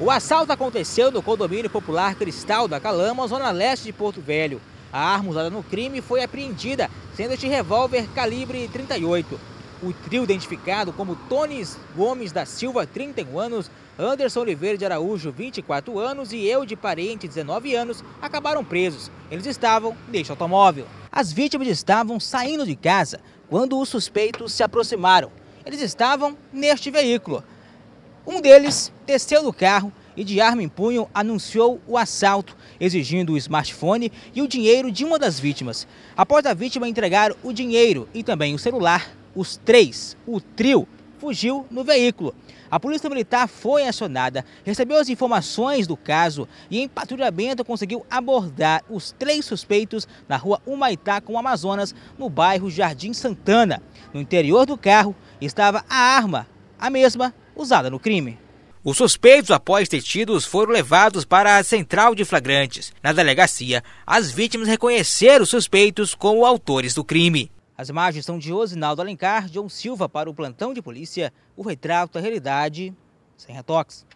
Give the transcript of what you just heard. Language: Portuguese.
O assalto aconteceu no condomínio popular Cristal da Calama, zona leste de Porto Velho. A arma usada no crime foi apreendida, sendo este revólver calibre 38. O trio identificado como Tones Gomes da Silva, 31 anos, Anderson Oliveira de Araújo, 24 anos e eu de parente, 19 anos, acabaram presos. Eles estavam neste automóvel. As vítimas estavam saindo de casa quando os suspeitos se aproximaram. Eles estavam neste veículo. Um deles desceu do carro e de arma em punho anunciou o assalto, exigindo o smartphone e o dinheiro de uma das vítimas. Após a vítima entregar o dinheiro e também o celular, os três, o trio, fugiu no veículo. A Polícia Militar foi acionada, recebeu as informações do caso e, em patrulhamento, conseguiu abordar os três suspeitos na rua Humaitá com Amazonas, no bairro Jardim Santana. No interior do carro estava a arma, a mesma usada no crime. Os suspeitos, após detidos, foram levados para a central de flagrantes. Na delegacia, as vítimas reconheceram os suspeitos como autores do crime. As imagens são de Osinaldo Alencar, John Silva para o plantão de polícia. O retrato da realidade sem retoques.